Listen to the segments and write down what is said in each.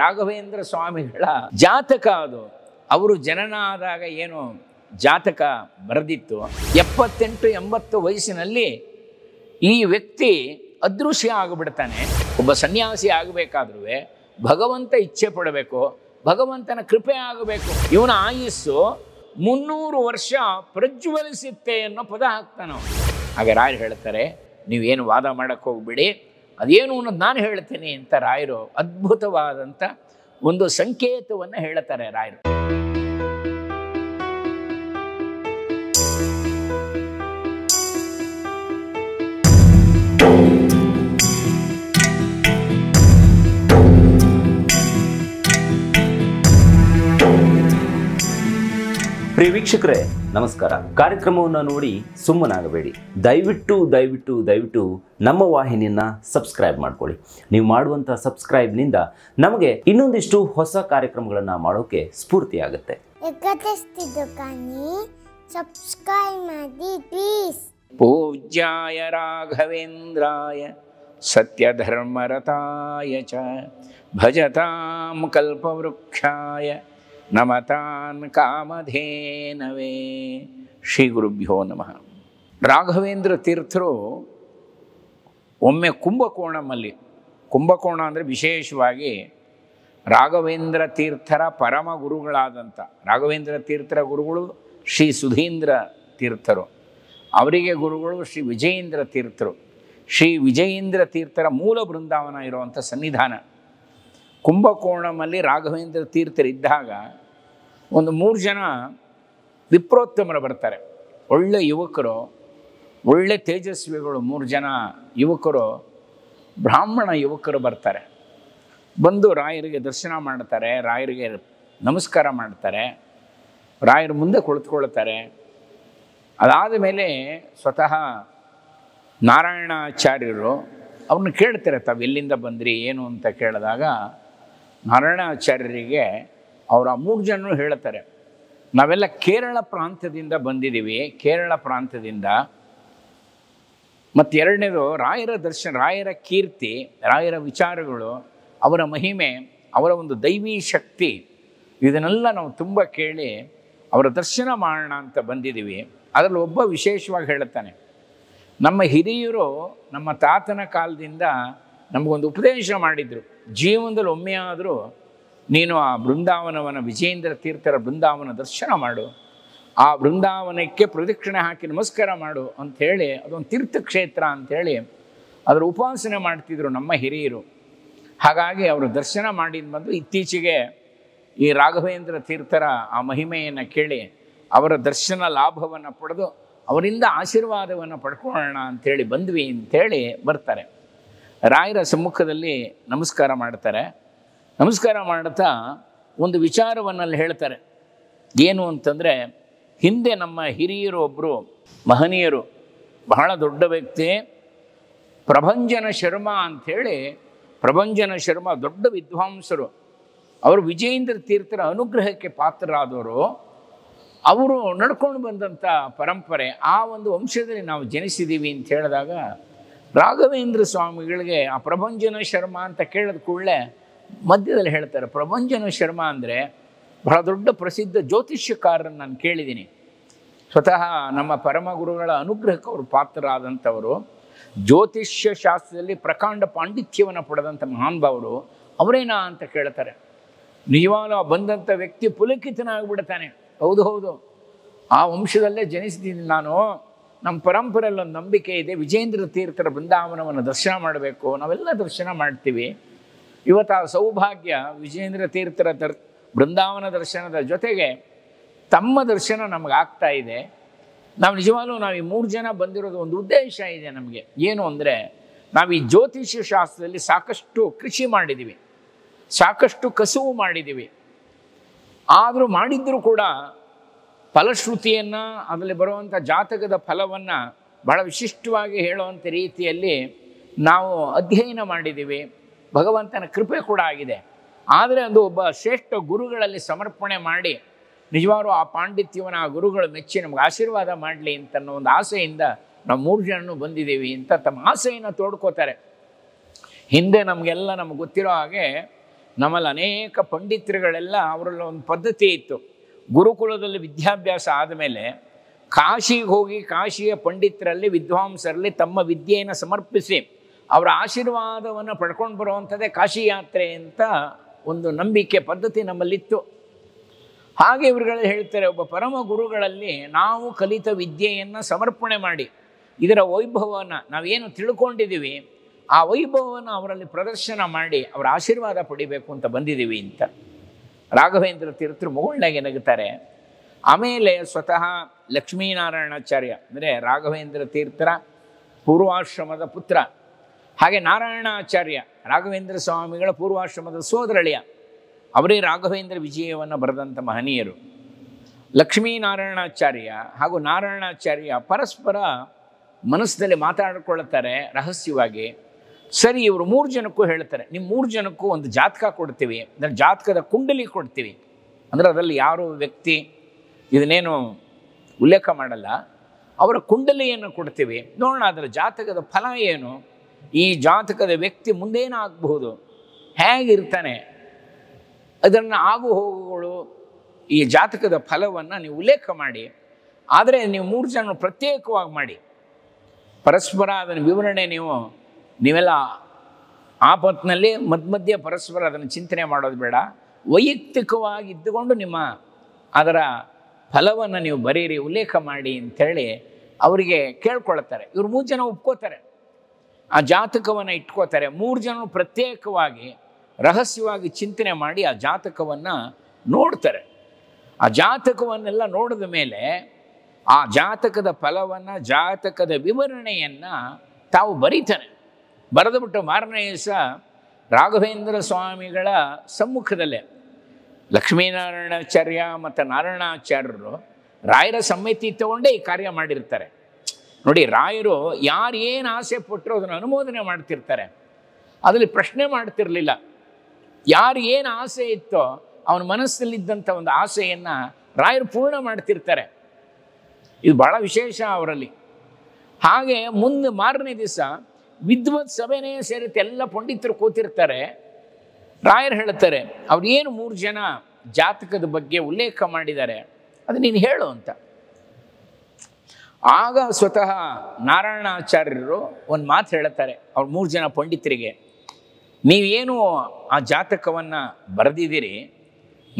ರಾಘವೇಂದ್ರ ಸ್ವಾಮಿಗಳ ಜಾತಕ ಅದು ಅವರು ಜನನ ಆದಾಗ ಏನು ಜಾತಕ ಬರೆದಿತ್ತು ಎಪ್ಪತ್ತೆಂಟು ಎಂಬತ್ತು ವಯಸ್ಸಿನಲ್ಲಿ ಈ ವ್ಯಕ್ತಿ ಅದೃಶ್ಯ ಆಗಿಬಿಡ್ತಾನೆ ಒಬ್ಬ ಸನ್ಯಾಸಿ ಆಗಬೇಕಾದ್ರೂ ಭಗವಂತ ಇಚ್ಛೆ ಪಡಬೇಕು ಭಗವಂತನ ಕೃಪೆ ಆಗಬೇಕು ಇವನ ಆಯುಸ್ಸು ಮುನ್ನೂರು ವರ್ಷ ಪ್ರಜ್ವಲಿಸುತ್ತೆ ಅನ್ನೋ ಪದ ಹಾಕ್ತಾನ ಹಾಗೆ ರಾಯರು ಹೇಳ್ತಾರೆ ನೀವೇನು ವಾದ ಮಾಡೋಕ್ಕೆ ಹೋಗ್ಬಿಡಿ ಅದೇನು ಅನ್ನೋದು ನಾನು ಹೇಳ್ತೇನೆ ಅಂತ ರಾಯರು ಅದ್ಭುತವಾದಂಥ ಒಂದು ಸಂಕೇತವನ್ನು ಹೇಳ್ತಾರೆ ರಾಯರು ಪ್ರಿಯ ವೀಕ್ಷಕರೇ ನಮಸ್ಕಾರ ಕಾರ್ಯಕ್ರಮವನ್ನು ನೋಡಿ ಸುಮ್ಮನಾಗಬೇಡಿ ದಯವಿಟ್ಟು ದಯವಿಟ್ಟು ದಯವಿಟ್ಟು ನಮ್ಮ ವಾಹಿನಿಯನ್ನು ಸಬ್ಸ್ಕ್ರೈಬ್ ಮಾಡ್ಕೊಳ್ಳಿ ನೀವು ಮಾಡುವಂಥ ಸಬ್ಸ್ಕ್ರೈಬ್ನಿಂದ ನಮಗೆ ಇನ್ನೊಂದಿಷ್ಟು ಹೊಸ ಕಾರ್ಯಕ್ರಮಗಳನ್ನು ಮಾಡೋಕ್ಕೆ ಸ್ಫೂರ್ತಿಯಾಗುತ್ತೆ ಪೂಜ್ಯಾಯ ರಾಘವೇಂದ್ರಾಯ ಸತ್ಯಧರ್ಮರತಾಯ ಚ ಭಜತಾಂ ಕಲ್ಪವೃಕ್ಷಾಯ ನಮತಾನ್ ಕಾಮಧೇನವೇ ಶ್ರೀ ಗುರುಭ್ಯೋ ನಮಃ ರಾಘವೇಂದ್ರ ತೀರ್ಥರು ಒಮ್ಮೆ ಕುಂಭಕೋಣಮಲ್ಲಿ ಕುಂಭಕೋಣ ಅಂದರೆ ವಿಶೇಷವಾಗಿ ರಾಘವೇಂದ್ರ ತೀರ್ಥರ ಪರಮ ಗುರುಗಳಾದಂಥ ರಾಘವೇಂದ್ರ ತೀರ್ಥರ ಗುರುಗಳು ಶ್ರೀ ಸುಧೀಂದ್ರ ತೀರ್ಥರು ಅವರಿಗೆ ಗುರುಗಳು ಶ್ರೀ ವಿಜಯೇಂದ್ರ ತೀರ್ಥರು ಶ್ರೀ ವಿಜಯೇಂದ್ರ ತೀರ್ಥರ ಮೂಲ ಬೃಂದಾವನ ಇರುವಂಥ ಸನ್ನಿಧಾನ ಕುಂಭಕೋಣಮಲ್ಲಿ ರಾಘವೇಂದ್ರ ತೀರ್ಥರಿದ್ದಾಗ ಒಂದು ಮೂರು ಜನ ವಿಪ್ರೋತ್ತಮರು ಬರ್ತಾರೆ ಒಳ್ಳೆ ಯುವಕರು ಒಳ್ಳೆ ತೇಜಸ್ವಿಗಳು ಮೂರು ಜನ ಯುವಕರು ಬ್ರಾಹ್ಮಣ ಯುವಕರು ಬರ್ತಾರೆ ಬಂದು ರಾಯರಿಗೆ ದರ್ಶನ ಮಾಡ್ತಾರೆ ರಾಯರಿಗೆ ನಮಸ್ಕಾರ ಮಾಡ್ತಾರೆ ರಾಯರ ಮುಂದೆ ಕುಳಿತುಕೊಳ್ತಾರೆ ಅದಾದ ಮೇಲೆ ಸ್ವತಃ ನಾರಾಯಣಾಚಾರ್ಯರು ಅವ್ರನ್ನ ಕೇಳ್ತಾರೆ ತಾವು ಎಲ್ಲಿಂದ ಬಂದ್ರಿ ಏನು ಅಂತ ಕೇಳಿದಾಗ ನಾರಾಯಣಾಚಾರ್ಯರಿಗೆ ಅವರ ಮೂರು ಜನರು ಹೇಳ್ತಾರೆ ನಾವೆಲ್ಲ ಕೇರಳ ಪ್ರಾಂತ್ಯದಿಂದ ಬಂದಿದ್ದೀವಿ ಕೇರಳ ಪ್ರಾಂತ್ಯದಿಂದ ಮತ್ತು ಎರಡನೇದು ರಾಯರ ದರ್ಶನ ರಾಯರ ಕೀರ್ತಿ ರಾಯರ ವಿಚಾರಗಳು ಅವರ ಮಹಿಮೆ ಅವರ ಒಂದು ದೈವೀ ಶಕ್ತಿ ಇದನ್ನೆಲ್ಲ ನಾವು ತುಂಬ ಕೇಳಿ ಅವರ ದರ್ಶನ ಮಾಡೋಣ ಅಂತ ಬಂದಿದ್ದೀವಿ ಅದರಲ್ಲಿ ಒಬ್ಬ ವಿಶೇಷವಾಗಿ ಹೇಳುತ್ತಾನೆ ನಮ್ಮ ಹಿರಿಯರು ನಮ್ಮ ತಾತನ ಕಾಲದಿಂದ ನಮಗೊಂದು ಉಪದೇಶ ಮಾಡಿದರು ಜೀವನದಲ್ಲಿ ಒಮ್ಮೆಯಾದರೂ ನೀನು ಆ ಬೃಂದಾವನವನ ವಿಜೇಂದ್ರ ತೀರ್ಥರ ಬೃಂದಾವನ ದರ್ಶನ ಮಾಡು ಆ ಬೃಂದಾವನಕ್ಕೆ ಪ್ರದಕ್ಷಿಣೆ ಹಾಕಿ ನಮಸ್ಕಾರ ಮಾಡು ಅಂಥೇಳಿ ಅದೊಂದು ತೀರ್ಥಕ್ಷೇತ್ರ ಅಂಥೇಳಿ ಅದರ ಉಪಾಸನೆ ಮಾಡ್ತಿದ್ರು ನಮ್ಮ ಹಿರಿಯರು ಹಾಗಾಗಿ ಅವರು ದರ್ಶನ ಮಾಡಿದ ಬಂದು ಇತ್ತೀಚೆಗೆ ಈ ರಾಘವೇಂದ್ರ ತೀರ್ಥರ ಆ ಮಹಿಮೆಯನ್ನು ಕೇಳಿ ಅವರ ದರ್ಶನ ಲಾಭವನ್ನು ಪಡೆದು ಅವರಿಂದ ಆಶೀರ್ವಾದವನ್ನು ಪಡ್ಕೊಳ್ಳೋಣ ಅಂಥೇಳಿ ಬಂದ್ವಿ ಅಂಥೇಳಿ ಬರ್ತಾರೆ ರಾಯರ ಸಮ್ಮುಖದಲ್ಲಿ ನಮಸ್ಕಾರ ಮಾಡ್ತಾರೆ ನಮಸ್ಕಾರ ಮಾಡ್ತಾ ಒಂದು ವಿಚಾರವನ್ನಲ್ಲಿ ಹೇಳ್ತಾರೆ ಏನು ಅಂತಂದರೆ ಹಿಂದೆ ನಮ್ಮ ಹಿರಿಯರು ಒಬ್ಬರು ಮಹನೀಯರು ಬಹಳ ದೊಡ್ಡ ವ್ಯಕ್ತಿ ಪ್ರಭಂಜನ ಶರ್ಮ ಅಂಥೇಳಿ ಪ್ರಭಂಜನ ಶರ್ಮ ದೊಡ್ಡ ವಿದ್ವಾಂಸರು ಅವರು ವಿಜಯೇಂದ್ರ ತೀರ್ಥರ ಅನುಗ್ರಹಕ್ಕೆ ಪಾತ್ರರಾದವರು ಅವರು ನಡ್ಕೊಂಡು ಬಂದಂಥ ಪರಂಪರೆ ಆ ಒಂದು ವಂಶದಲ್ಲಿ ನಾವು ಜನಿಸಿದ್ದೀವಿ ಅಂತ ಹೇಳಿದಾಗ ರಾಘವೇಂದ್ರ ಸ್ವಾಮಿಗಳಿಗೆ ಆ ಪ್ರಭಂಜನ ಶರ್ಮ ಅಂತ ಕೇಳಿದ ಕೂಡಲೇ ಮಧ್ಯದಲ್ಲಿ ಹೇಳ್ತಾರೆ ಪ್ರಭಂಜನ ಶರ್ಮ ಅಂದರೆ ಬಹಳ ದೊಡ್ಡ ಪ್ರಸಿದ್ಧ ಜ್ಯೋತಿಷ್ಯಕಾರರನ್ನು ನಾನು ಕೇಳಿದ್ದೀನಿ ಸ್ವತಃ ನಮ್ಮ ಪರಮಗುರುಗಳ ಅನುಗ್ರಹಕ್ಕೆ ಅವರು ಪಾತ್ರರಾದಂಥವರು ಜ್ಯೋತಿಷ್ಯ ಶಾಸ್ತ್ರದಲ್ಲಿ ಪ್ರಕಾಂಡ ಪಾಂಡಿತ್ಯವನ್ನು ಪಡೆದಂಥ ಮಹಾನ್ಭಾವರು ಅವರೇನಾ ಅಂತ ಕೇಳ್ತಾರೆ ನೀವಾಲ ಬಂದಂಥ ವ್ಯಕ್ತಿ ಪುಲಕಿತನಾಗ್ಬಿಡ್ತಾನೆ ಹೌದು ಹೌದು ಆ ವಂಶದಲ್ಲೇ ಜನಿಸಿದ್ದೀನಿ ನಾನು ನಮ್ಮ ಪರಂಪರೆಯಲ್ಲಿ ಒಂದು ನಂಬಿಕೆ ಇದೆ ವಿಜೇಂದ್ರ ತೀರ್ಥರ ಬೃಂದಾವನವನ್ನು ದರ್ಶನ ಮಾಡಬೇಕು ನಾವೆಲ್ಲ ದರ್ಶನ ಮಾಡ್ತೀವಿ ಇವತ್ತು ಆ ಸೌಭಾಗ್ಯ ವಿಜೇಂದ್ರ ತೀರ್ಥರ ದರ್ ಬೃಂದಾವನ ದರ್ಶನದ ಜೊತೆಗೆ ತಮ್ಮ ದರ್ಶನ ನಮಗಾಗ್ತಾ ಇದೆ ನಾವು ನಿಜವಾಗಲೂ ನಾವು ಈ ಮೂರು ಜನ ಬಂದಿರೋದು ಒಂದು ಉದ್ದೇಶ ಇದೆ ನಮಗೆ ಏನು ಅಂದರೆ ನಾವು ಈ ಜ್ಯೋತಿಷ್ಯ ಶಾಸ್ತ್ರದಲ್ಲಿ ಸಾಕಷ್ಟು ಕೃಷಿ ಮಾಡಿದ್ದೀವಿ ಸಾಕಷ್ಟು ಕಸುವು ಮಾಡಿದ್ದೀವಿ ಆದರೂ ಮಾಡಿದ್ದರೂ ಕೂಡ ಫಲಶ್ರುತಿಯನ್ನು ಅದರಲ್ಲಿ ಬರುವಂಥ ಜಾತಕದ ಫಲವನ್ನು ಬಹಳ ವಿಶಿಷ್ಟವಾಗಿ ಹೇಳುವಂಥ ರೀತಿಯಲ್ಲಿ ನಾವು ಅಧ್ಯಯನ ಮಾಡಿದ್ದೀವಿ ಭಗವಂತನ ಕೃಪೆ ಕೂಡ ಆಗಿದೆ ಆದರೆ ಅದು ಒಬ್ಬ ಶ್ರೇಷ್ಠ ಗುರುಗಳಲ್ಲಿ ಸಮರ್ಪಣೆ ಮಾಡಿ ನಿಜವಾರು ಆ ಪಾಂಡಿತ್ಯವನ್ನು ಆ ಗುರುಗಳು ಮೆಚ್ಚಿ ನಮ್ಗೆ ಆಶೀರ್ವಾದ ಮಾಡಲಿ ಅಂತ ಅನ್ನೋ ಒಂದು ಆಸೆಯಿಂದ ನಾವು ಮೂರು ಜನನು ಬಂದಿದ್ದೀವಿ ಅಂತ ತಮ್ಮ ಆಸೆಯನ್ನು ತೋಡ್ಕೋತಾರೆ ಹಿಂದೆ ನಮಗೆಲ್ಲ ನಮ್ಗೆ ಗೊತ್ತಿರೋ ಹಾಗೆ ನಮ್ಮಲ್ಲಿ ಅನೇಕ ಪಂಡಿತರುಗಳೆಲ್ಲ ಅವರಲ್ಲಿ ಒಂದು ಪದ್ಧತಿ ಇತ್ತು ಗುರುಕುಲದಲ್ಲಿ ವಿದ್ಯಾಭ್ಯಾಸ ಆದಮೇಲೆ ಕಾಶಿಗೆ ಹೋಗಿ ಕಾಶಿಯ ಪಂಡಿತರಲ್ಲಿ ವಿದ್ವಾಂಸರಲ್ಲಿ ತಮ್ಮ ವಿದ್ಯೆಯನ್ನು ಸಮರ್ಪಿಸಿ ಅವರ ಆಶೀರ್ವಾದವನ್ನು ಪಡ್ಕೊಂಡು ಬರುವಂಥದ್ದೇ ಕಾಶಿ ಯಾತ್ರೆ ಅಂತ ಒಂದು ನಂಬಿಕೆ ಪದ್ಧತಿ ನಮ್ಮಲ್ಲಿತ್ತು ಹಾಗೆ ಇವರುಗಳು ಹೇಳ್ತಾರೆ ಒಬ್ಬ ಪರಮ ಗುರುಗಳಲ್ಲಿ ನಾವು ಕಲಿತ ವಿದ್ಯೆಯನ್ನು ಸಮರ್ಪಣೆ ಮಾಡಿ ಇದರ ವೈಭವವನ್ನು ನಾವೇನು ತಿಳ್ಕೊಂಡಿದ್ದೀವಿ ಆ ವೈಭವವನ್ನು ಅವರಲ್ಲಿ ಪ್ರದರ್ಶನ ಮಾಡಿ ಅವರ ಆಶೀರ್ವಾದ ಪಡಿಬೇಕು ಅಂತ ಬಂದಿದ್ದೀವಿ ಅಂತ ರಾಘವೇಂದ್ರ ತೀರ್ಥರು ಮುಗುಳ್ನಾಗೆ ನಗುತ್ತಾರೆ ಆಮೇಲೆ ಸ್ವತಃ ಲಕ್ಷ್ಮೀನಾರಾಯಣಾಚಾರ್ಯ ಅಂದರೆ ರಾಘವೇಂದ್ರ ತೀರ್ಥರ ಪೂರ್ವಾಶ್ರಮದ ಪುತ್ರ ಹಾಗೆ ನಾರಾಯಣಾಚಾರ್ಯ ರಾಘವೇಂದ್ರ ಸ್ವಾಮಿಗಳ ಪೂರ್ವಾಶ್ರಮದ ಸೋದರಳಿಯ ಅವರೇ ರಾಘವೇಂದ್ರ ವಿಜಯವನ್ನು ಬರೆದಂಥ ಮಹನೀಯರು ಲಕ್ಷ್ಮೀನಾರಾಯಣಾಚಾರ್ಯ ಹಾಗೂ ನಾರಾಯಣಾಚಾರ್ಯ ಪರಸ್ಪರ ಮನಸ್ಸಿನಲ್ಲಿ ಮಾತಾಡಿಕೊಳ್ಳುತ್ತಾರೆ ರಹಸ್ಯವಾಗಿ ಸರಿ ಇವರು ಮೂರು ಜನಕ್ಕೂ ಹೇಳ್ತಾರೆ ನಿಮ್ಮ ಮೂರು ಜನಕ್ಕೂ ಒಂದು ಜಾತಕ ಕೊಡ್ತೀವಿ ಅಂದರೆ ಜಾತಕದ ಕುಂಡಲಿ ಕೊಡ್ತೀವಿ ಅಂದರೆ ಅದರಲ್ಲಿ ಯಾರು ವ್ಯಕ್ತಿ ಇದನ್ನೇನು ಉಲ್ಲೇಖ ಮಾಡಲ್ಲ ಅವರ ಕುಂಡಲಿಯನ್ನು ಕೊಡ್ತೀವಿ ನೋಡೋಣ ಅದರ ಜಾತಕದ ಫಲ ಏನು ಈ ಜಾತಕದ ವ್ಯಕ್ತಿ ಮುಂದೇನಾಗಬಹುದು ಹೇಗಿರ್ತಾನೆ ಅದನ್ನು ಆಗು ಹೋಗುಗಳು ಈ ಜಾತಕದ ಫಲವನ್ನು ನೀವು ಉಲ್ಲೇಖ ಮಾಡಿ ಆದರೆ ನೀವು ಮೂರು ಜನ ಪ್ರತ್ಯೇಕವಾಗಿ ಮಾಡಿ ಪರಸ್ಪರ ಅದನ್ನು ವಿವರಣೆ ನೀವು ನೀವೆಲ್ಲ ಆಪತ್ನಲ್ಲಿ ಮಧ್ಯ ಪರಸ್ಪರ ಅದನ್ನು ಚಿಂತನೆ ಮಾಡೋದು ಬೇಡ ವೈಯಕ್ತಿಕವಾಗಿ ಇದ್ದುಕೊಂಡು ನಿಮ್ಮ ಅದರ ಫಲವನ್ನು ನೀವು ಬರೀರಿ ಉಲ್ಲೇಖ ಮಾಡಿ ಅಂಥೇಳಿ ಅವರಿಗೆ ಕೇಳ್ಕೊಳ್ತಾರೆ ಇವರು ಮೂರು ಜನ ಒಪ್ಕೋತಾರೆ ಆ ಜಾತಕವನ್ನು ಇಟ್ಕೋತಾರೆ ಮೂರು ಜನ ಪ್ರತ್ಯೇಕವಾಗಿ ರಹಸ್ಯವಾಗಿ ಚಿಂತನೆ ಮಾಡಿ ಆ ಜಾತಕವನ್ನು ನೋಡ್ತಾರೆ ಆ ಜಾತಕವನ್ನೆಲ್ಲ ನೋಡಿದ ಮೇಲೆ ಆ ಜಾತಕದ ಫಲವನ್ನು ಜಾತಕದ ವಿವರಣೆಯನ್ನು ತಾವು ಬರೀತಾರೆ ಬರೆದುಬಿಟ್ಟು ಮಾರನೇ ದಿವಸ ರಾಘವೇಂದ್ರ ಸ್ವಾಮಿಗಳ ಸಮ್ಮುಖದಲ್ಲೇ ಲಕ್ಷ್ಮೀನಾರಾಯಣಾಚಾರ್ಯ ಮತ್ತು ನಾರಾಯಣಾಚಾರ್ಯರು ರಾಯರ ಸಮ್ಮತಿ ತಗೊಂಡೇ ಈ ಕಾರ್ಯ ಮಾಡಿರ್ತಾರೆ ನೋಡಿ ರಾಯರು ಯಾರು ಏನು ಆಸೆ ಪಟ್ಟರು ಅದನ್ನು ಅನುಮೋದನೆ ಮಾಡ್ತಿರ್ತಾರೆ ಅದರಲ್ಲಿ ಪ್ರಶ್ನೆ ಮಾಡ್ತಿರಲಿಲ್ಲ ಯಾರು ಏನು ಆಸೆ ಇತ್ತೋ ಅವನ ಮನಸ್ಸಲ್ಲಿದ್ದಂಥ ಒಂದು ಆಸೆಯನ್ನು ರಾಯರು ಪೂರ್ಣ ಮಾಡ್ತಿರ್ತಾರೆ ಇದು ಭಾಳ ವಿಶೇಷ ಅವರಲ್ಲಿ ಹಾಗೆ ಮುಂದೆ ಮಾರನೇ ದಿವಸ ವಿದ್ವತ್ ಸಭೆನೇ ಸೇರುತ್ತೆ ಎಲ್ಲ ಪಂಡಿತರು ಕೂತಿರ್ತಾರೆ ರಾಯರ್ ಹೇಳ್ತಾರೆ ಅವ್ರು ಏನು ಮೂರು ಜನ ಜಾತಕದ ಬಗ್ಗೆ ಉಲ್ಲೇಖ ಮಾಡಿದ್ದಾರೆ ಅದು ನೀನು ಹೇಳು ಅಂತ ಆಗ ಸ್ವತಃ ನಾರಾಯಣಾಚಾರ್ಯರು ಒಂದು ಮಾತು ಹೇಳುತ್ತಾರೆ ಅವ್ರು ಮೂರು ಜನ ಪಂಡಿತರಿಗೆ ನೀವೇನು ಆ ಜಾತಕವನ್ನು ಬರೆದಿದ್ದೀರಿ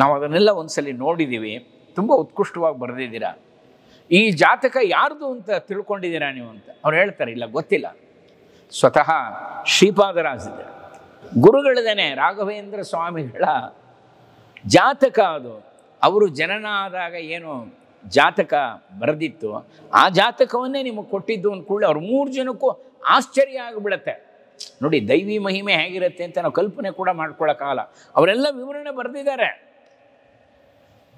ನಾವು ಅದನ್ನೆಲ್ಲ ಒಂದ್ಸಲಿ ನೋಡಿದ್ದೀವಿ ತುಂಬ ಉತ್ಕೃಷ್ಟವಾಗಿ ಬರೆದಿದ್ದೀರಾ ಈ ಜಾತಕ ಯಾರ್ದು ಅಂತ ತಿಳ್ಕೊಂಡಿದ್ದೀರಾ ನೀವು ಅಂತ ಅವ್ರು ಹೇಳ್ತಾರೆ ಇಲ್ಲ ಗೊತ್ತಿಲ್ಲ ಸ್ವತಃ ಶ್ರೀಪಾದರಾಜ ಗುರುಗಳದೇನೆ ರಾಘವೇಂದ್ರ ಸ್ವಾಮಿಗಳ ಜಾತಕ ಅದು ಅವರು ಜನನ ಆದಾಗ ಏನು ಜಾತಕ ಬರೆದಿತ್ತು ಆ ಜಾತಕವನ್ನೇ ನಿಮಗೆ ಕೊಟ್ಟಿದ್ದು ಅಂದ್ಕೊಳ್ಳಿ ಅವ್ರು ಮೂರು ಜನಕ್ಕೂ ಆಶ್ಚರ್ಯ ಆಗಿಬಿಡತ್ತೆ ನೋಡಿ ದೈವಿ ಮಹಿಮೆ ಹೇಗಿರುತ್ತೆ ಅಂತ ನಾವು ಕಲ್ಪನೆ ಕೂಡ ಮಾಡ್ಕೊಳ್ಳೋಕ್ಕಾಗಲ್ಲ ಅವರೆಲ್ಲ ವಿವರಣೆ ಬರೆದಿದ್ದಾರೆ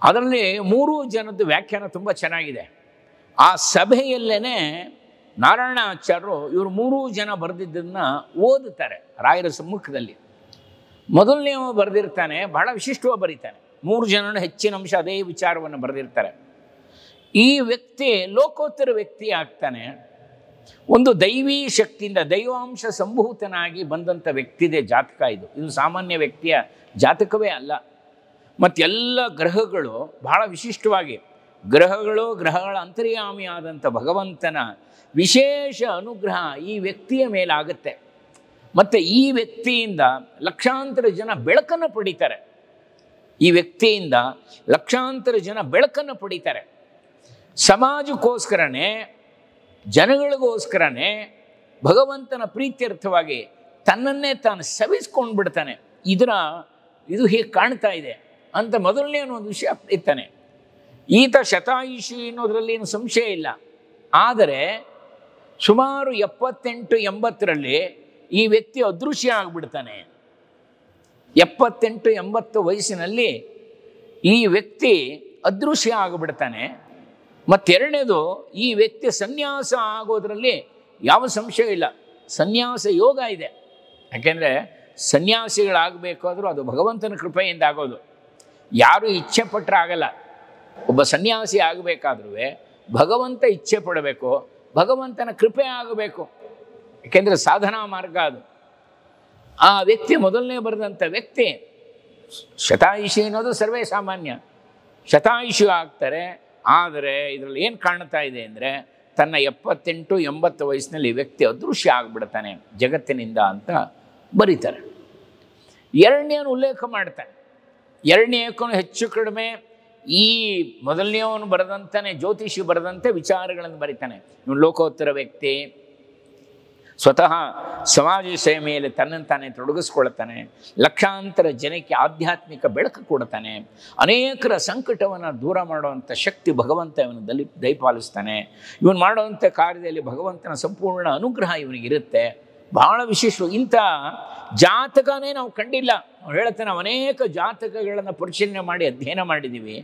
ಅದರಲ್ಲಿ ಮೂರು ಜನದ್ದು ವ್ಯಾಖ್ಯಾನ ತುಂಬ ಚೆನ್ನಾಗಿದೆ ಆ ಸಭೆಯಲ್ಲೇ ನಾರಾಯಣಾಚಾರ್ಯರು ಇವರು ಮೂರೂ ಜನ ಬರೆದಿದ್ದನ್ನು ಓದುತ್ತಾರೆ ರಾಯರ ಸಮ್ಮುಖದಲ್ಲಿ ಮೊದಲನೇ ಬರೆದಿರ್ತಾನೆ ಬಹಳ ವಿಶಿಷ್ಟವಾಗಿ ಬರೀತಾನೆ ಮೂರು ಜನನ ಹೆಚ್ಚಿನ ಅಂಶ ಅದೇ ವಿಚಾರವನ್ನು ಬರೆದಿರ್ತಾರೆ ಈ ವ್ಯಕ್ತಿ ಲೋಕೋತ್ತರ ವ್ಯಕ್ತಿ ಆಗ್ತಾನೆ ಒಂದು ದೈವೀ ಶಕ್ತಿಯಿಂದ ದೈವಾಂಶ ಸಂಭೂತನಾಗಿ ಬಂದಂಥ ವ್ಯಕ್ತಿದೇ ಜಾತಕ ಇದು ಇದು ಸಾಮಾನ್ಯ ವ್ಯಕ್ತಿಯ ಜಾತಕವೇ ಅಲ್ಲ ಮತ್ತೆಲ್ಲ ಗ್ರಹಗಳು ಬಹಳ ವಿಶಿಷ್ಟವಾಗಿ ಗ್ರಹಗಳು ಗ್ರಹಗಳ ಅಂತರ್ಯಾಮಿಯಾದಂಥ ಭಗವಂತನ ವಿಶೇಷ ಅನುಗ್ರಹ ಈ ವ್ಯಕ್ತಿಯ ಮೇಲಾಗುತ್ತೆ ಮತ್ತು ಈ ವ್ಯಕ್ತಿಯಿಂದ ಲಕ್ಷಾಂತರ ಜನ ಬೆಳಕನ್ನು ಪಡಿತಾರೆ ಈ ವ್ಯಕ್ತಿಯಿಂದ ಲಕ್ಷಾಂತರ ಜನ ಬೆಳಕನ್ನು ಪಡಿತಾರೆ ಸಮಾಜಕ್ಕೋಸ್ಕರನೇ ಜನಗಳಿಗೋಸ್ಕರನೇ ಭಗವಂತನ ಪ್ರೀತ್ಯರ್ಥವಾಗಿ ತನ್ನನ್ನೇ ತಾನು ಸವಿಸ್ಕೊಂಡು ಬಿಡ್ತಾನೆ ಇದರ ಇದು ಹೀಗೆ ಕಾಣ್ತಾ ಇದೆ ಅಂತ ಮೊದಲನೇ ಒಂದು ವಿಷಯ ಇರ್ತಾನೆ ಈತ ಶತಾಯುಷಿ ಅನ್ನೋದರಲ್ಲಿ ಏನು ಸಂಶಯ ಇಲ್ಲ ಆದರೆ ಸುಮಾರು ಎಪ್ಪತ್ತೆಂಟು ಎಂಬತ್ತರಲ್ಲಿ ಈ ವ್ಯಕ್ತಿ ಅದೃಶ್ಯ ಆಗಿಬಿಡ್ತಾನೆ ಎಪ್ಪತ್ತೆಂಟು ಎಂಬತ್ತು ವಯಸ್ಸಿನಲ್ಲಿ ಈ ವ್ಯಕ್ತಿ ಅದೃಶ್ಯ ಆಗಿಬಿಡ್ತಾನೆ ಮತ್ತೆರಡನೇದು ಈ ವ್ಯಕ್ತಿ ಸನ್ಯಾಸ ಆಗೋದ್ರಲ್ಲಿ ಯಾವ ಸಂಶಯ ಇಲ್ಲ ಸನ್ಯಾಸ ಯೋಗ ಇದೆ ಯಾಕೆಂದರೆ ಸನ್ಯಾಸಿಗಳಾಗಬೇಕಾದರೂ ಅದು ಭಗವಂತನ ಕೃಪೆಯಿಂದ ಆಗೋದು ಯಾರು ಇಚ್ಛೆ ಪಟ್ಟರೆ ಆಗಲ್ಲ ಒಬ್ಬ ಸನ್ಯಾಸಿ ಆಗಬೇಕಾದ್ರೂ ಭಗವಂತ ಇಚ್ಛೆ ಪಡಬೇಕು ಭಗವಂತನ ಕೃಪೆ ಆಗಬೇಕು ಏಕೆಂದರೆ ಸಾಧನಾ ಮಾರ್ಗ ಅದು ಆ ವ್ಯಕ್ತಿ ಮೊದಲನೇ ಬರೆದಂಥ ವ್ಯಕ್ತಿ ಶತಾಯುಷಿ ಅನ್ನೋದು ಸರ್ವೇ ಸಾಮಾನ್ಯ ಶತಾಯುಷಿ ಆಗ್ತಾರೆ ಆದರೆ ಇದರಲ್ಲಿ ಏನು ಕಾಣ್ತಾ ಇದೆ ಅಂದರೆ ತನ್ನ ಎಪ್ಪತ್ತೆಂಟು ಎಂಬತ್ತು ವಯಸ್ಸಿನಲ್ಲಿ ವ್ಯಕ್ತಿ ಅದೃಶ್ಯ ಆಗಿಬಿಡ್ತಾನೆ ಜಗತ್ತಿನಿಂದ ಅಂತ ಬರೀತಾರೆ ಎರಡನೇನು ಉಲ್ಲೇಖ ಮಾಡ್ತಾನೆ ಎರಡನೇ ಹೆಚ್ಚು ಕಡಿಮೆ ಈ ಮೊದಲನೆಯವನು ಬರೆದಂತಾನೆ ಜ್ಯೋತಿಷಿ ಬರೆದಂತೆ ವಿಚಾರಗಳನ್ನು ಬರಿತಾನೆ ಇವನು ಲೋಕೋತ್ತರ ವ್ಯಕ್ತಿ ಸ್ವತಃ ಸಮಾಜ ಸೇವೆಯಲ್ಲಿ ತನ್ನಂತಾನೆ ತೊಡಗಿಸ್ಕೊಳ್ತಾನೆ ಲಕ್ಷಾಂತರ ಜನಕ್ಕೆ ಆಧ್ಯಾತ್ಮಿಕ ಬೆಳಕು ಕೊಡ್ತಾನೆ ಅನೇಕರ ಸಂಕಟವನ್ನು ದೂರ ಮಾಡುವಂಥ ಶಕ್ತಿ ಭಗವಂತ ಇವನು ದಲಿ ದಯಪಾಲಿಸ್ತಾನೆ ಇವನು ಮಾಡುವಂಥ ಕಾರ್ಯದಲ್ಲಿ ಭಗವಂತನ ಸಂಪೂರ್ಣ ಅನುಗ್ರಹ ಇವನಿಗಿರುತ್ತೆ ಬಹಳ ವಿಶೇಷವು ಇಂಥ ಜಾತಕನೇ ನಾವು ಕಂಡಿಲ್ಲ ನಾವು ಹೇಳುತ್ತೆ ನಾವು ಅನೇಕ ಜಾತಕಗಳನ್ನು ಪರಿಶೀಲನೆ ಮಾಡಿ ಅಧ್ಯಯನ ಮಾಡಿದ್ದೀವಿ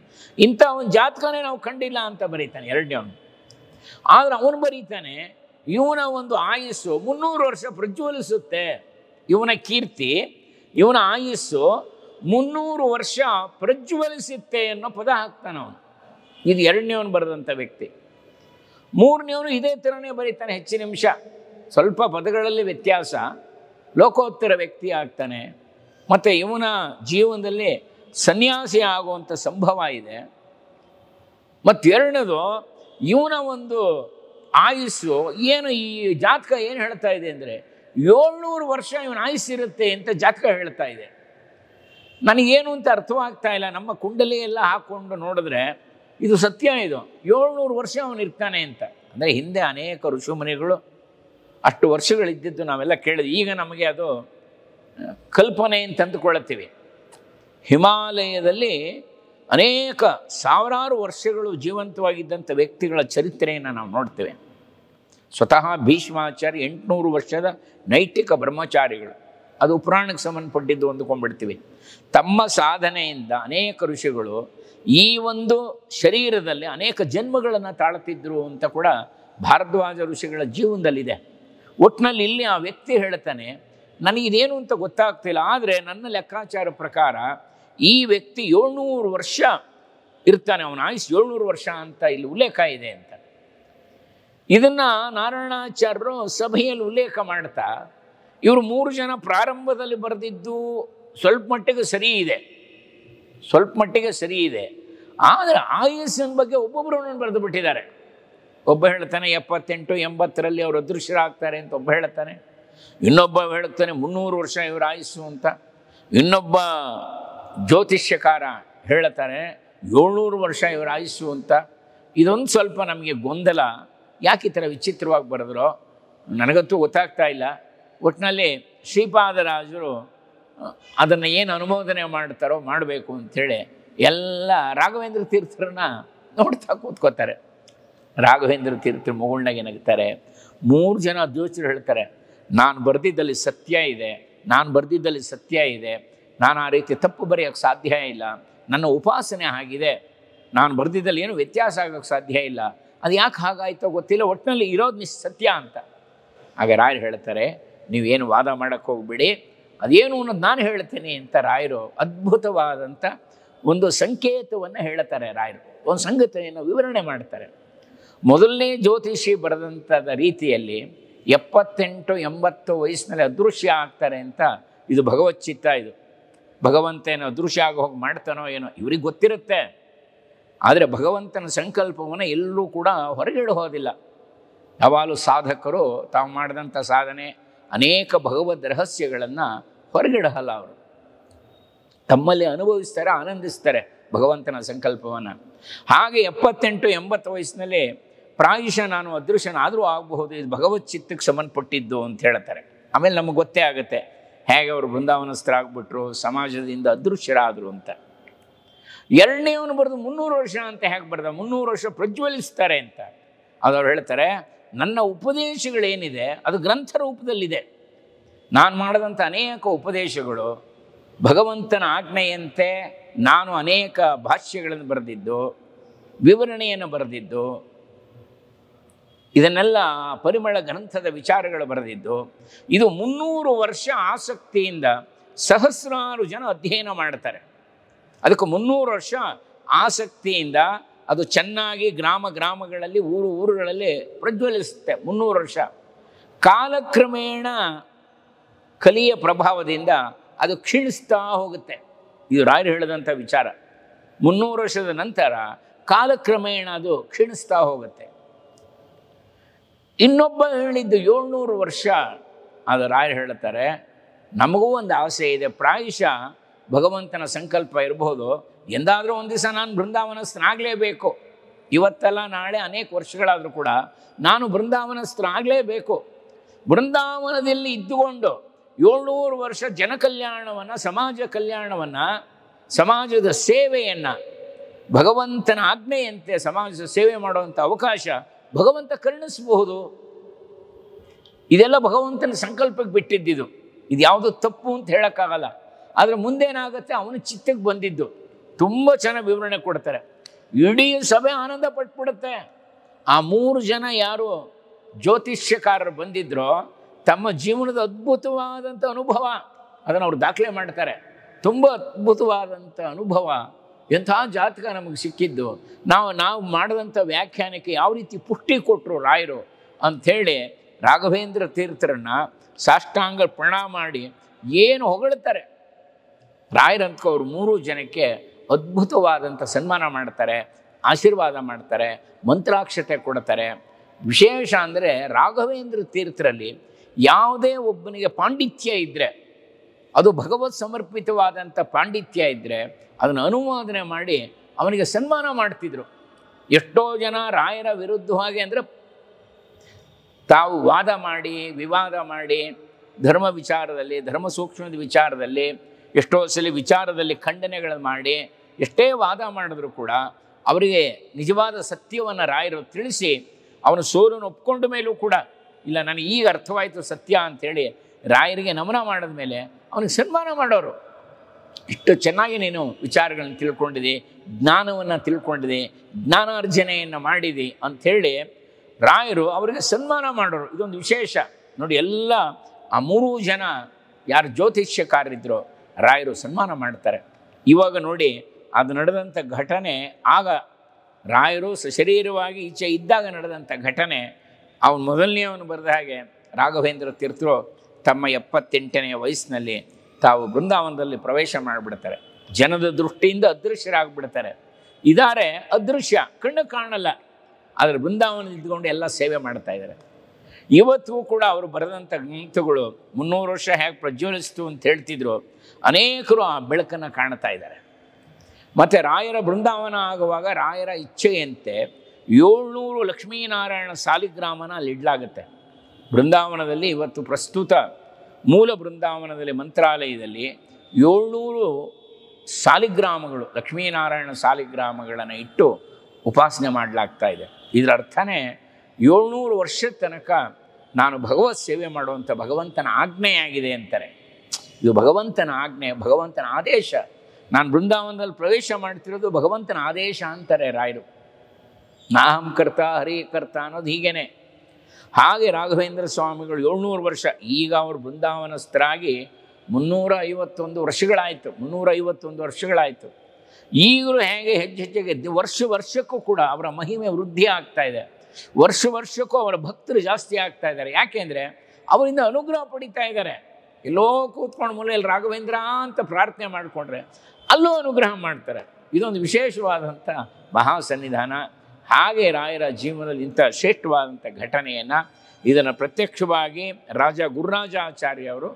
ಇಂಥ ಒಂದು ಜಾತಕನೇ ನಾವು ಕಂಡಿಲ್ಲ ಅಂತ ಬರೀತಾನೆ ಎರಡನೇ ಅವನು ಆದರೆ ಅವನು ಬರೀತಾನೆ ಇವನ ಒಂದು ಆಯಸ್ಸು ಮುನ್ನೂರು ವರ್ಷ ಪ್ರಜ್ವಲಿಸುತ್ತೆ ಇವನ ಕೀರ್ತಿ ಇವನ ಆಯಸ್ಸು ಮುನ್ನೂರು ವರ್ಷ ಪ್ರಜ್ವಲಿಸುತ್ತೆ ಅನ್ನೋ ಪದ ಹಾಕ್ತಾನೆ ಅವನು ಇದು ಎರಡನೇ ಅವನು ಬರೆದಂಥ ವ್ಯಕ್ತಿ ಮೂರನೇ ಅವನು ಇದೇ ಥರನೇ ಬರೀತಾನೆ ಹೆಚ್ಚಿನ ನಿಮಿಷ ಸ್ವಲ್ಪ ಪದಗಳಲ್ಲಿ ವ್ಯತ್ಯಾಸ ಲೋಕೋತ್ತರ ವ್ಯಕ್ತಿ ಆಗ್ತಾನೆ ಮತ್ತು ಇವನ ಜೀವನದಲ್ಲಿ ಸನ್ಯಾಸಿ ಆಗುವಂಥ ಸಂಭವ ಇದೆ ಎರಡನೇದು ಇವನ ಒಂದು ಆಯುಸ್ಸು ಏನು ಈ ಜಾತಕ ಏನು ಹೇಳ್ತಾ ಇದೆ ಅಂದರೆ ಏಳ್ನೂರು ವರ್ಷ ಇವನ ಆಯುಸ್ಸಿರುತ್ತೆ ಅಂತ ಜಾತಕ ಹೇಳ್ತಾ ಇದೆ ನನಗೇನು ಅಂತ ಅರ್ಥವಾಗ್ತಾ ಇಲ್ಲ ನಮ್ಮ ಕುಂಡಲಿ ಎಲ್ಲ ಹಾಕ್ಕೊಂಡು ನೋಡಿದ್ರೆ ಇದು ಸತ್ಯ ಇದು ಏಳ್ನೂರು ವರ್ಷ ಅವನು ಇರ್ತಾನೆ ಅಂತ ಅಂದರೆ ಹಿಂದೆ ಅನೇಕ ಋಷಿಮುನಿಗಳು ಅಷ್ಟು ವರ್ಷಗಳಿದ್ದಿದ್ದು ನಾವೆಲ್ಲ ಕೇಳಿದ್ವಿ ಈಗ ನಮಗೆ ಅದು ಕಲ್ಪನೆ ತಂದುಕೊಳ್ಳುತ್ತೀವಿ ಹಿಮಾಲಯದಲ್ಲಿ ಅನೇಕ ಸಾವಿರಾರು ವರ್ಷಗಳು ಜೀವಂತವಾಗಿದ್ದಂಥ ವ್ಯಕ್ತಿಗಳ ಚರಿತ್ರೆಯನ್ನು ನಾವು ನೋಡ್ತೇವೆ ಸ್ವತಃ ಭೀಷ್ಮಾಚಾರ್ಯ ಎಂಟುನೂರು ವರ್ಷದ ನೈತಿಕ ಬ್ರಹ್ಮಚಾರಿಗಳು ಅದು ಪುರಾಣಕ್ಕೆ ಸಂಬಂಧಪಟ್ಟಿದ್ದು ಅಂದುಕೊಂಡ್ಬಿಡ್ತೀವಿ ತಮ್ಮ ಸಾಧನೆಯಿಂದ ಅನೇಕ ಋಷಿಗಳು ಈ ಒಂದು ಶರೀರದಲ್ಲಿ ಅನೇಕ ಜನ್ಮಗಳನ್ನು ತಾಳುತ್ತಿದ್ದರು ಅಂತ ಕೂಡ ಭಾರದ್ವಾಜ ಋಷಿಗಳ ಜೀವನದಲ್ಲಿದೆ ಒಟ್ಟಿನಲ್ಲಿ ಇಲ್ಲಿ ಆ ವ್ಯಕ್ತಿ ಹೇಳ್ತಾನೆ ನನಗಿದೇನು ಅಂತ ಗೊತ್ತಾಗ್ತಿಲ್ಲ ಆದರೆ ನನ್ನ ಲೆಕ್ಕಾಚಾರ ಪ್ರಕಾರ ಈ ವ್ಯಕ್ತಿ ಏಳ್ನೂರು ವರ್ಷ ಇರ್ತಾನೆ ಅವನ ಆಯುಸ್ ಏಳ್ನೂರು ವರ್ಷ ಅಂತ ಇಲ್ಲಿ ಉಲ್ಲೇಖ ಇದೆ ಅಂತ ಇದನ್ನು ನಾರಾಯಣಾಚಾರ್ಯರು ಸಭೆಯಲ್ಲಿ ಉಲ್ಲೇಖ ಮಾಡ್ತಾ ಇವರು ಮೂರು ಜನ ಪ್ರಾರಂಭದಲ್ಲಿ ಬರೆದಿದ್ದು ಸ್ವಲ್ಪ ಮಟ್ಟಿಗೆ ಸರಿ ಇದೆ ಸ್ವಲ್ಪ ಮಟ್ಟಿಗೆ ಸರಿ ಇದೆ ಆದರೆ ಆಯುಸ್ಸಿನ ಬಗ್ಗೆ ಒಬ್ಬೊಬ್ಬರು ಬರೆದು ಬಿಟ್ಟಿದ್ದಾರೆ ಒಬ್ಬ ಹೇಳ್ತಾನೆ ಎಪ್ಪತ್ತೆಂಟು ಎಂಬತ್ತರಲ್ಲಿ ಅವರು ಅದೃಶ್ಯರಾಗ್ತಾರೆ ಅಂತ ಒಬ್ಬ ಹೇಳ್ತಾನೆ ಇನ್ನೊಬ್ಬ ಹೇಳುತ್ತಾನೆ ಮುನ್ನೂರು ವರ್ಷ ಇವರು ಆಯಿಸು ಅಂತ ಇನ್ನೊಬ್ಬ ಜ್ಯೋತಿಷ್ಯಕಾರ ಹೇಳ್ತಾರೆ ಏಳ್ನೂರು ವರ್ಷ ಇವರು ಆಯಿಸು ಅಂತ ಇದೊಂದು ಸ್ವಲ್ಪ ನಮಗೆ ಗೊಂದಲ ಯಾಕೆ ಈ ಥರ ವಿಚಿತ್ರವಾಗಿ ಬರೆದ್ರು ನನಗಂತೂ ಗೊತ್ತಾಗ್ತಾ ಇಲ್ಲ ಒಟ್ಟಿನಲ್ಲಿ ಶ್ರೀಪಾದರಾಜರು ಅದನ್ನು ಏನು ಅನುಮೋದನೆ ಮಾಡ್ತಾರೋ ಮಾಡಬೇಕು ಅಂಥೇಳಿ ಎಲ್ಲ ರಾಘವೇಂದ್ರ ತೀರ್ಥರನ್ನ ನೋಡ್ತಾ ಕೂತ್ಕೋತಾರೆ ರಾಘವೇಂದ್ರ ತೀರ್ಥ ಮುಗುಳ್ನಾಗ ಏನಾಗ್ತಾರೆ ಮೂರು ಜನ ಅಧ್ಯಕ್ಷರು ಹೇಳ್ತಾರೆ ನಾನು ಬರೆದಿದ್ದಲ್ಲಿ ಸತ್ಯ ಇದೆ ನಾನು ಬರೆದಿದ್ದಲ್ಲಿ ಸತ್ಯ ಇದೆ ನಾನು ಆ ರೀತಿ ತಪ್ಪು ಬರೆಯೋಕ್ಕೆ ಸಾಧ್ಯ ಇಲ್ಲ ನನ್ನ ಉಪಾಸನೆ ಆಗಿದೆ ನಾನು ಬರೆದಿದ್ದಲ್ಲಿ ಏನು ವ್ಯತ್ಯಾಸ ಆಗೋಕ್ಕೆ ಸಾಧ್ಯ ಇಲ್ಲ ಅದು ಯಾಕೆ ಹಾಗಾಯಿತೋ ಗೊತ್ತಿಲ್ಲ ಒಟ್ಟಿನಲ್ಲಿ ಇರೋದು ನಿಶ್ ಸತ್ಯ ಅಂತ ಆಗ ರಾಯರು ಹೇಳ್ತಾರೆ ನೀವೇನು ವಾದ ಮಾಡೋಕ್ಕೆ ಹೋಗ್ಬಿಡಿ ಅದೇನು ಅನ್ನೋದು ನಾನು ಹೇಳ್ತೀನಿ ಅಂತ ರಾಯರು ಅದ್ಭುತವಾದಂಥ ಒಂದು ಸಂಕೇತವನ್ನು ಹೇಳ್ತಾರೆ ರಾಯರು ಒಂದು ಸಂಗತಿಯನ್ನು ವಿವರಣೆ ಮಾಡ್ತಾರೆ ಮೊದಲನೇ ಜ್ಯೋತಿಷಿ ಬರೆದಂಥದ ರೀತಿಯಲ್ಲಿ ಎಪ್ಪತ್ತೆಂಟು ಎಂಬತ್ತು ವಯಸ್ಸಿನಲ್ಲಿ ಅದೃಶ್ಯ ಆಗ್ತಾರೆ ಅಂತ ಇದು ಭಗವತ್ ಚಿತ್ತ ಇದು ಏನೋ ಅದೃಶ್ಯ ಆಗಿ ಹೋಗಿ ಮಾಡ್ತಾನೋ ಏನೋ ಇವ್ರಿಗೆ ಗೊತ್ತಿರುತ್ತೆ ಆದರೆ ಭಗವಂತನ ಸಂಕಲ್ಪವನ್ನು ಎಲ್ಲೂ ಕೂಡ ಹೊರಗಿಡೋದಿಲ್ಲ ಯಾವಾಗಲೂ ಸಾಧಕರು ತಾವು ಮಾಡಿದಂಥ ಸಾಧನೆ ಅನೇಕ ಭಗವದ್ ರಹಸ್ಯಗಳನ್ನು ಹೊರಗಿಡಲ್ಲ ಅವರು ತಮ್ಮಲ್ಲಿ ಅನುಭವಿಸ್ತಾರೆ ಆನಂದಿಸ್ತಾರೆ ಭಗವಂತನ ಸಂಕಲ್ಪವನ್ನು ಹಾಗೆ ಎಪ್ಪತ್ತೆಂಟು ಎಂಬತ್ತು ವಯಸ್ಸಿನಲ್ಲಿ ಪ್ರಾಯಶಃ ನಾನು ಅದೃಶ್ಯನಾದರೂ ಆಗಬಹುದು ಇದು ಭಗವತ್ ಚಿತ್ತಕ್ಕೆ ಸಂಬಂಧಪಟ್ಟಿದ್ದು ಅಂತ ಹೇಳ್ತಾರೆ ಆಮೇಲೆ ನಮಗೆ ಗೊತ್ತೇ ಆಗುತ್ತೆ ಹೇಗೆ ಅವರು ಬೃಂದಾವನಸ್ಥರಾಗ್ಬಿಟ್ರು ಸಮಾಜದಿಂದ ಅದೃಶ್ಯರಾದರು ಅಂತ ಎರಡನೇವನು ಬರೆದು ಮುನ್ನೂರು ವರ್ಷ ಅಂತ ಹೇಗೆ ಬರೆದ ಮುನ್ನೂರು ವರ್ಷ ಪ್ರಜ್ವಲಿಸ್ತಾರೆ ಅಂತ ಅದು ಅವ್ರು ಹೇಳ್ತಾರೆ ನನ್ನ ಉಪದೇಶಗಳೇನಿದೆ ಅದು ಗ್ರಂಥ ರೂಪದಲ್ಲಿದೆ ನಾನು ಮಾಡಿದಂಥ ಅನೇಕ ಉಪದೇಶಗಳು ಭಗವಂತನ ಆಜ್ಞೆಯಂತೆ ನಾನು ಅನೇಕ ಭಾಷ್ಯಗಳನ್ನು ಬರೆದಿದ್ದು ವಿವರಣೆಯನ್ನು ಬರೆದಿದ್ದು ಇದನ್ನೆಲ್ಲ ಪರಿಮಳ ಗ್ರಂಥದ ವಿಚಾರಗಳು ಬರೆದಿದ್ದು ಇದು ಮುನ್ನೂರು ವರ್ಷ ಆಸಕ್ತಿಯಿಂದ ಸಹಸ್ರಾರು ಜನ ಅಧ್ಯಯನ ಮಾಡ್ತಾರೆ ಅದಕ್ಕೆ ಮುನ್ನೂರು ವರ್ಷ ಆಸಕ್ತಿಯಿಂದ ಅದು ಚೆನ್ನಾಗಿ ಗ್ರಾಮ ಗ್ರಾಮಗಳಲ್ಲಿ ಊರು ಊರುಗಳಲ್ಲಿ ಪ್ರಜ್ವಲಿಸುತ್ತೆ ಮುನ್ನೂರು ವರ್ಷ ಕಾಲಕ್ರಮೇಣ ಕಲಿಯ ಪ್ರಭಾವದಿಂದ ಅದು ಕ್ಷೀಣಿಸ್ತಾ ಹೋಗುತ್ತೆ ಇದು ರಾಯರು ಹೇಳಿದಂಥ ವಿಚಾರ ಮುನ್ನೂರು ವರ್ಷದ ನಂತರ ಕಾಲಕ್ರಮೇಣ ಅದು ಕ್ಷೀಣಿಸ್ತಾ ಹೋಗುತ್ತೆ ಇನ್ನೊಬ್ಬ ಹೇಳಿದ್ದು ಏಳ್ನೂರು ವರ್ಷ ಅದು ರಾಯರು ಹೇಳ್ತಾರೆ ನಮಗೂ ಒಂದು ಆಸೆ ಇದೆ ಪ್ರಾಯಶಃ ಭಗವಂತನ ಸಂಕಲ್ಪ ಇರಬಹುದು ಎಂದಾದರೂ ಒಂದು ದಿವಸ ನಾನು ಬೃಂದಾವನಸ್ಥನಾಗಲೇಬೇಕು ಇವತ್ತೆಲ್ಲ ನಾಳೆ ಅನೇಕ ವರ್ಷಗಳಾದರೂ ಕೂಡ ನಾನು ಬೃಂದಾವನಸ್ಥನಾಗಲೇಬೇಕು ಬೃಂದಾವನದಲ್ಲಿ ಇದ್ದುಕೊಂಡು ಏಳ್ನೂರು ವರ್ಷ ಜನಕಲ್ಯಾಣವನ್ನು ಸಮಾಜ ಕಲ್ಯಾಣವನ್ನು ಸಮಾಜದ ಸೇವೆಯನ್ನು ಭಗವಂತನ ಆಜ್ಞೆಯಂತೆ ಸಮಾಜದ ಸೇವೆ ಮಾಡುವಂಥ ಅವಕಾಶ ಭಗವಂತ ಕರುಣಿಸಬಹುದು ಇದೆಲ್ಲ ಭಗವಂತನ ಸಂಕಲ್ಪಕ್ಕೆ ಬಿಟ್ಟಿದ್ದಿದು ಇದು ಯಾವುದು ತಪ್ಪು ಅಂತ ಹೇಳೋಕ್ಕಾಗಲ್ಲ ಆದರೆ ಮುಂದೇನಾಗುತ್ತೆ ಅವನ ಚಿತ್ತಕ್ಕೆ ಬಂದಿದ್ದು ತುಂಬ ಚೆನ್ನಾಗಿ ವಿವರಣೆ ಕೊಡ್ತಾರೆ ಇಡೀ ಸಭೆ ಆನಂದ ಪಟ್ಬಿಡುತ್ತೆ ಆ ಮೂರು ಜನ ಯಾರು ಜ್ಯೋತಿಷ್ಯಕಾರರು ಬಂದಿದ್ರೋ ತಮ್ಮ ಜೀವನದ ಅದ್ಭುತವಾದಂಥ ಅನುಭವ ಅದನ್ನು ಅವರು ದಾಖಲೆ ಮಾಡ್ತಾರೆ ತುಂಬ ಅದ್ಭುತವಾದಂಥ ಅನುಭವ ಎಂಥ ಜಾತಕ ನಮಗೆ ಸಿಕ್ಕಿದ್ದು ನಾವು ನಾವು ಮಾಡಿದಂಥ ವ್ಯಾಖ್ಯಾನಕ್ಕೆ ಯಾವ ರೀತಿ ಪುಷ್ಟಿ ಕೊಟ್ಟರು ರಾಯರು ಅಂಥೇಳಿ ರಾಘವೇಂದ್ರ ತೀರ್ಥರನ್ನು ಸಾಷ್ಟಾಂಗ ಪ್ರಣಾಮ ಮಾಡಿ ಏನು ಹೊಗಳ್ತಾರೆ ರಾಯರಂತಕವ್ರು ಮೂರು ಜನಕ್ಕೆ ಅದ್ಭುತವಾದಂಥ ಸನ್ಮಾನ ಮಾಡ್ತಾರೆ ಆಶೀರ್ವಾದ ಮಾಡ್ತಾರೆ ಮಂತ್ರಾಕ್ಷತೆ ಕೊಡ್ತಾರೆ ವಿಶೇಷ ಅಂದರೆ ರಾಘವೇಂದ್ರ ತೀರ್ಥರಲ್ಲಿ ಯಾವುದೇ ಒಬ್ಬನಿಗೆ ಪಾಂಡಿತ್ಯ ಇದ್ದರೆ ಅದು ಭಗವತ್ ಸಮರ್ಪಿತವಾದಂಥ ಪಾಂಡಿತ್ಯ ಇದ್ದರೆ ಅದನ್ನು ಅನುಮೋದನೆ ಮಾಡಿ ಅವನಿಗೆ ಸನ್ಮಾನ ಮಾಡ್ತಿದ್ರು ಎಷ್ಟೋ ಜನ ರಾಯರ ವಿರುದ್ಧವಾಗಿ ಅಂದರೆ ತಾವು ವಾದ ಮಾಡಿ ವಿವಾದ ಮಾಡಿ ಧರ್ಮ ವಿಚಾರದಲ್ಲಿ ಧರ್ಮ ಸೂಕ್ಷ್ಮದ ವಿಚಾರದಲ್ಲಿ ಎಷ್ಟೋ ಸಲ ವಿಚಾರದಲ್ಲಿ ಖಂಡನೆಗಳನ್ನು ಮಾಡಿ ಎಷ್ಟೇ ವಾದ ಮಾಡಿದ್ರು ಕೂಡ ಅವರಿಗೆ ನಿಜವಾದ ಸತ್ಯವನ್ನು ರಾಯರು ತಿಳಿಸಿ ಅವನು ಸೋಲನ್ನು ಒಪ್ಕೊಂಡ ಮೇಲೂ ಕೂಡ ಇಲ್ಲ ನನಗೆ ಈಗ ಅರ್ಥವಾಯಿತು ಸತ್ಯ ಅಂಥೇಳಿ ರಾಯರಿಗೆ ನಮನ ಮಾಡಿದ ಮೇಲೆ ಅವನಿಗೆ ಸನ್ಮಾನ ಮಾಡೋರು ಇಷ್ಟು ಚೆನ್ನಾಗಿ ನೀನು ವಿಚಾರಗಳನ್ನು ತಿಳ್ಕೊಂಡಿದೆ ಜ್ಞಾನವನ್ನು ತಿಳ್ಕೊಂಡಿದೆ ಜ್ಞಾನಾರ್ಜನೆಯನ್ನು ಮಾಡಿದೆ ಅಂಥೇಳಿ ರಾಯರು ಅವರಿಗೆ ಸನ್ಮಾನ ಮಾಡೋರು ಇದೊಂದು ವಿಶೇಷ ನೋಡಿ ಎಲ್ಲ ಆ ಮೂರೂ ಜನ ಯಾರು ಜ್ಯೋತಿಷ್ಯಕಾರರಿದ್ದರೋ ರಾಯರು ಸನ್ಮಾನ ಮಾಡ್ತಾರೆ ಇವಾಗ ನೋಡಿ ಅದು ನಡೆದಂಥ ಘಟನೆ ಆಗ ರಾಯರು ಸಶರೀರವಾಗಿ ಈಚೆ ಇದ್ದಾಗ ನಡೆದಂಥ ಘಟನೆ ಅವನು ಮೊದಲನೇ ಅವನು ಬರೆದ ಹಾಗೆ ರಾಘವೇಂದ್ರ ತೀರ್ಥರು ತಮ್ಮ ಎಪ್ಪತ್ತೆಂಟನೆಯ ವಯಸ್ಸಿನಲ್ಲಿ ತಾವು ಬೃಂದಾವನದಲ್ಲಿ ಪ್ರವೇಶ ಮಾಡಿಬಿಡ್ತಾರೆ ಜನದ ದೃಷ್ಟಿಯಿಂದ ಅದೃಶ್ಯರಾಗ್ಬಿಡ್ತಾರೆ ಇದಾರೆ ಅದೃಶ್ಯ ಕಣ್ಣು ಕಾಣಲ್ಲ ಆದರೆ ಬೃಂದಾವನ ಇದ್ದುಕೊಂಡು ಎಲ್ಲ ಸೇವೆ ಮಾಡ್ತಾ ಇದ್ದಾರೆ ಇವತ್ತು ಕೂಡ ಅವರು ಬರೆದಂಥ ಗ್ರಂಥಗಳು ಮುನ್ನೂರು ವರ್ಷ ಹೇಗೆ ಪ್ರಜ್ವಲಿಸ್ತು ಅಂತ ಹೇಳ್ತಿದ್ರು ಅನೇಕರು ಆ ಬೆಳಕನ್ನು ಕಾಣ್ತಾ ಇದ್ದಾರೆ ಮತ್ತು ರಾಯರ ಬೃಂದಾವನ ಆಗುವಾಗ ರಾಯರ ಇಚ್ಛೆಯಂತೆ ಏಳ್ನೂರು ಲಕ್ಷ್ಮೀನಾರಾಯಣ ಸಾಲಿಗ್ರಾಮನ ಅಲ್ಲಿಡ್ಲಾಗುತ್ತೆ ಬೃಂದಾವನದಲ್ಲಿ ಇವತ್ತು ಪ್ರಸ್ತುತ ಮೂಲ ಬೃಂದಾವನದಲ್ಲಿ ಮಂತ್ರಾಲಯದಲ್ಲಿ ಏಳ್ನೂರು ಸಾಲಿಗ್ರಾಮಗಳು ಲಕ್ಷ್ಮೀನಾರಾಯಣ ಸಾಲಿಗ್ರಾಮಗಳನ್ನು ಇಟ್ಟು ಉಪಾಸನೆ ಮಾಡಲಾಗ್ತಾ ಇದೆ ಇದರ ಅರ್ಥನೇ ಏಳ್ನೂರು ವರ್ಷದ ತನಕ ನಾನು ಭಗವತ್ ಸೇವೆ ಮಾಡುವಂಥ ಭಗವಂತನ ಆಜ್ಞೆಯಾಗಿದೆ ಅಂತಾರೆ ಇದು ಭಗವಂತನ ಆಜ್ಞೆ ಭಗವಂತನ ಆದೇಶ ನಾನು ಬೃಂದಾವನದಲ್ಲಿ ಪ್ರವೇಶ ಮಾಡ್ತಿರೋದು ಭಗವಂತನ ಆದೇಶ ಅಂತಾರೆ ರಾಯರು ನಾಹಂ ಕರ್ತ ಹರಿ ಕರ್ತ ಅನ್ನೋದು ಹೀಗೇನೆ ಹಾಗೆ ರಾಘವೇಂದ್ರ ಸ್ವಾಮಿಗಳು ಏಳ್ನೂರು ವರ್ಷ ಈಗ ಅವರು ಬೃಂದಾವನಸ್ಥರಾಗಿ ಮುನ್ನೂರ ಐವತ್ತೊಂದು ವರ್ಷಗಳಾಯಿತು ಮುನ್ನೂರ ಐವತ್ತೊಂದು ವರ್ಷಗಳಾಯಿತು ಈಗಲೂ ಹೇಗೆ ಹೆಜ್ಜೆ ಹೆಜ್ಜೆಗೆ ವರ್ಷ ವರ್ಷಕ್ಕೂ ಕೂಡ ಅವರ ಮಹಿಮೆ ವೃದ್ಧಿ ಆಗ್ತಾ ಇದೆ ವರ್ಷ ವರ್ಷಕ್ಕೂ ಅವರ ಭಕ್ತರು ಜಾಸ್ತಿ ಆಗ್ತಾ ಇದ್ದಾರೆ ಯಾಕೆಂದರೆ ಅವರಿಂದ ಅನುಗ್ರಹ ಪಡಿತಾ ಇದ್ದಾರೆ ಎಲ್ಲೋ ಕೂತ್ಕೊಂಡು ಮೂಲೆಯಲ್ಲಿ ರಾಘವೇಂದ್ರ ಅಂತ ಪ್ರಾರ್ಥನೆ ಮಾಡಿಕೊಂಡ್ರೆ ಅಲ್ಲೂ ಅನುಗ್ರಹ ಮಾಡ್ತಾರೆ ಇದೊಂದು ವಿಶೇಷವಾದಂಥ ಮಹಾ ಸನ್ನಿಧಾನ ಹಾಗೆ ರಾಯರ ಜೀವನದಲ್ಲಿ ಇಂಥ ಶ್ರೇಷ್ಠವಾದಂಥ ಘಟನೆಯನ್ನು ಇದನ್ನು ಪ್ರತ್ಯಕ್ಷವಾಗಿ ರಾಜ ಗುರುರಾಜಾಚಾರ್ಯ ಅವರು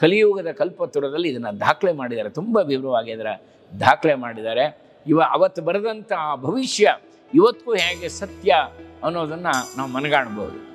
ಕಲಿಯುಗದ ಕಲ್ಪತುರದಲ್ಲಿ ಇದನ್ನು ದಾಖಲೆ ಮಾಡಿದ್ದಾರೆ ತುಂಬ ವಿವರವಾಗಿ ಅದರ ದಾಖಲೆ ಮಾಡಿದ್ದಾರೆ ಇವ ಅವತ್ತು ಬರೆದಂಥ ಭವಿಷ್ಯ ಇವತ್ತಿಗೂ ಹೇಗೆ ಸತ್ಯ ಅನ್ನೋದನ್ನು ನಾವು ಮನಗಾಣ್ಬೋದು